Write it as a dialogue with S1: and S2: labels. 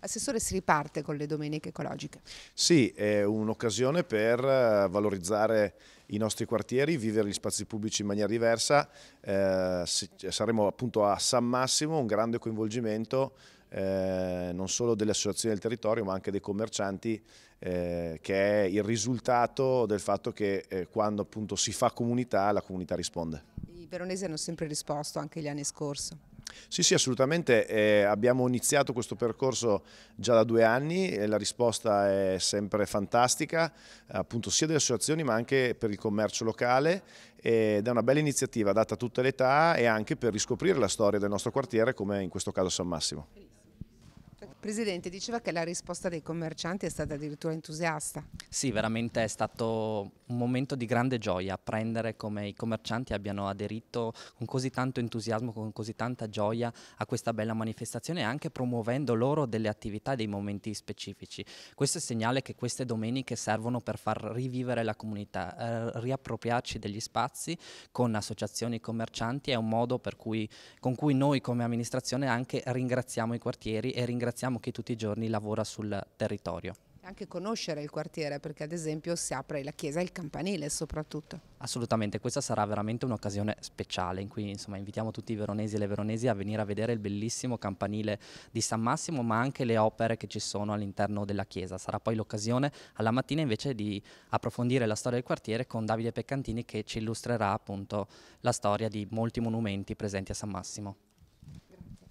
S1: Assessore, si riparte con le domeniche ecologiche.
S2: Sì, è un'occasione per eh, valorizzare i nostri quartieri, vivere gli spazi pubblici in maniera diversa. Eh, cioè, saremo appunto a San Massimo, un grande coinvolgimento eh, non solo delle associazioni del territorio ma anche dei commercianti eh, che è il risultato del fatto che eh, quando appunto si fa comunità la comunità risponde.
S1: I veronesi hanno sempre risposto anche gli anni scorsi.
S2: Sì, sì, assolutamente. Eh, abbiamo iniziato questo percorso già da due anni e la risposta è sempre fantastica, appunto sia delle associazioni ma anche per il commercio locale ed è una bella iniziativa data a tutte le età e anche per riscoprire la storia del nostro quartiere come in questo caso San Massimo.
S1: Presidente, diceva che la risposta dei commercianti è stata addirittura entusiasta.
S3: Sì, veramente è stato un momento di grande gioia apprendere come i commercianti abbiano aderito con così tanto entusiasmo, con così tanta gioia a questa bella manifestazione anche promuovendo loro delle attività e dei momenti specifici. Questo è il segnale che queste domeniche servono per far rivivere la comunità, eh, riappropriarci degli spazi con associazioni commercianti è un modo cui, con cui noi come amministrazione anche ringraziamo i quartieri e ringraziamo diciamo che tutti i giorni lavora sul territorio.
S1: Anche conoscere il quartiere perché ad esempio si apre la chiesa e il campanile soprattutto.
S3: Assolutamente, questa sarà veramente un'occasione speciale in cui insomma, invitiamo tutti i veronesi e le veronesi a venire a vedere il bellissimo campanile di San Massimo ma anche le opere che ci sono all'interno della chiesa. Sarà poi l'occasione alla mattina invece di approfondire la storia del quartiere con Davide Peccantini che ci illustrerà appunto la storia di molti monumenti presenti a San Massimo.